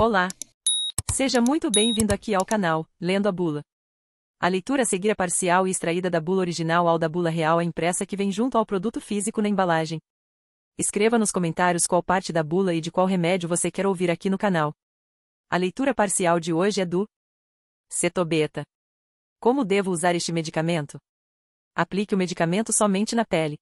Olá! Seja muito bem-vindo aqui ao canal, Lendo a Bula. A leitura a seguir é parcial e extraída da bula original ao da bula real é impressa que vem junto ao produto físico na embalagem. Escreva nos comentários qual parte da bula e de qual remédio você quer ouvir aqui no canal. A leitura parcial de hoje é do Cetobeta. Como devo usar este medicamento? Aplique o medicamento somente na pele.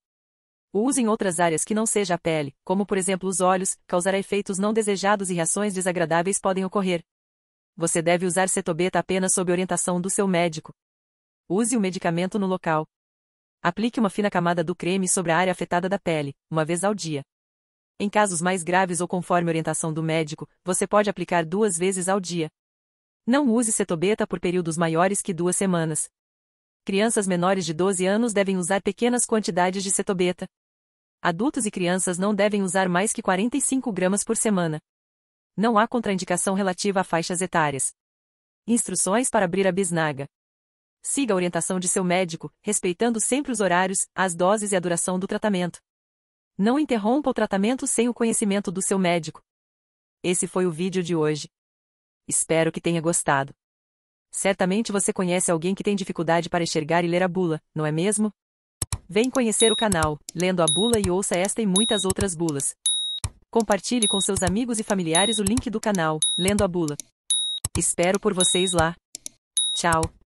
O uso em outras áreas que não seja a pele, como por exemplo os olhos, causará efeitos não desejados e reações desagradáveis podem ocorrer. Você deve usar cetobeta apenas sob orientação do seu médico. Use o medicamento no local. Aplique uma fina camada do creme sobre a área afetada da pele, uma vez ao dia. Em casos mais graves ou conforme orientação do médico, você pode aplicar duas vezes ao dia. Não use cetobeta por períodos maiores que duas semanas. Crianças menores de 12 anos devem usar pequenas quantidades de cetobeta adultos e crianças não devem usar mais que 45 gramas por semana. Não há contraindicação relativa a faixas etárias. Instruções para abrir a bisnaga. Siga a orientação de seu médico, respeitando sempre os horários, as doses e a duração do tratamento. Não interrompa o tratamento sem o conhecimento do seu médico. Esse foi o vídeo de hoje. Espero que tenha gostado. Certamente você conhece alguém que tem dificuldade para enxergar e ler a bula, não é mesmo? Vem conhecer o canal, lendo a bula e ouça esta e muitas outras bulas. Compartilhe com seus amigos e familiares o link do canal, lendo a bula. Espero por vocês lá. Tchau.